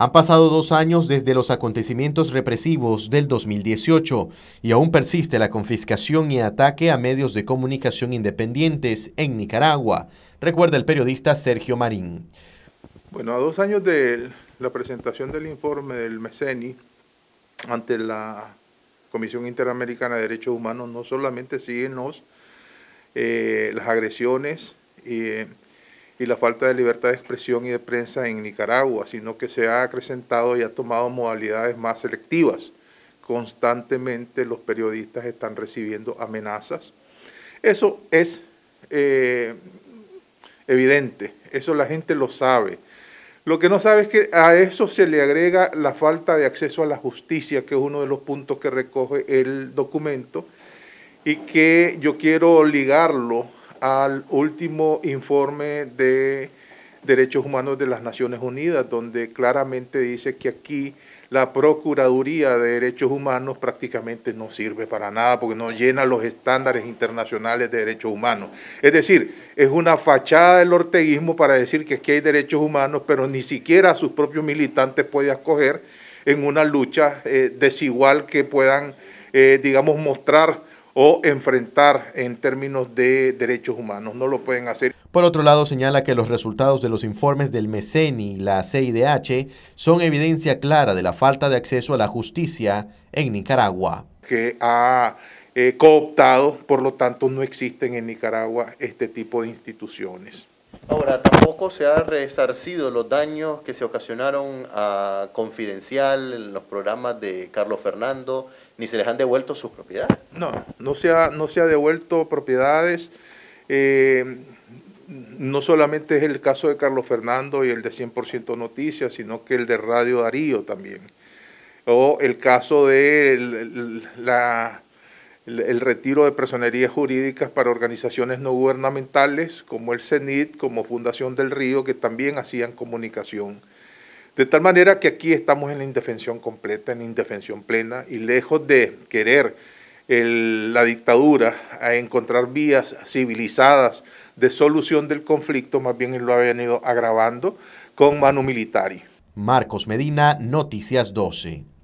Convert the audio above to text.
Han pasado dos años desde los acontecimientos represivos del 2018 y aún persiste la confiscación y ataque a medios de comunicación independientes en Nicaragua, recuerda el periodista Sergio Marín. Bueno, a dos años de la presentación del informe del MECENI ante la Comisión Interamericana de Derechos Humanos, no solamente siguen eh, las agresiones, y... Eh, y la falta de libertad de expresión y de prensa en Nicaragua, sino que se ha acrecentado y ha tomado modalidades más selectivas. Constantemente los periodistas están recibiendo amenazas. Eso es eh, evidente, eso la gente lo sabe. Lo que no sabe es que a eso se le agrega la falta de acceso a la justicia, que es uno de los puntos que recoge el documento, y que yo quiero ligarlo al último informe de Derechos Humanos de las Naciones Unidas, donde claramente dice que aquí la Procuraduría de Derechos Humanos prácticamente no sirve para nada porque no llena los estándares internacionales de derechos humanos. Es decir, es una fachada del orteguismo para decir que aquí hay derechos humanos, pero ni siquiera a sus propios militantes puede acoger en una lucha eh, desigual que puedan, eh, digamos, mostrar o enfrentar en términos de derechos humanos. No lo pueden hacer. Por otro lado, señala que los resultados de los informes del MECENI y la CIDH son evidencia clara de la falta de acceso a la justicia en Nicaragua. Que ha eh, cooptado, por lo tanto no existen en Nicaragua este tipo de instituciones. Ahora, tampoco se han resarcido los daños que se ocasionaron a Confidencial, en los programas de Carlos Fernando, ni se les han devuelto sus propiedades. No, no se ha, no se ha devuelto propiedades. Eh, no solamente es el caso de Carlos Fernando y el de 100% Noticias, sino que el de Radio Darío también. O el caso de la el, retiro de personerías jurídicas para organizaciones no gubernamentales como el CENIT, como Fundación del Río, que también hacían comunicación. De tal manera que aquí estamos en la indefensión completa, en indefensión plena, y lejos de querer la dictadura a encontrar vías civilizadas de solución del conflicto, más bien lo ha venido agravando con mano militar. Marcos Medina, Noticias 12.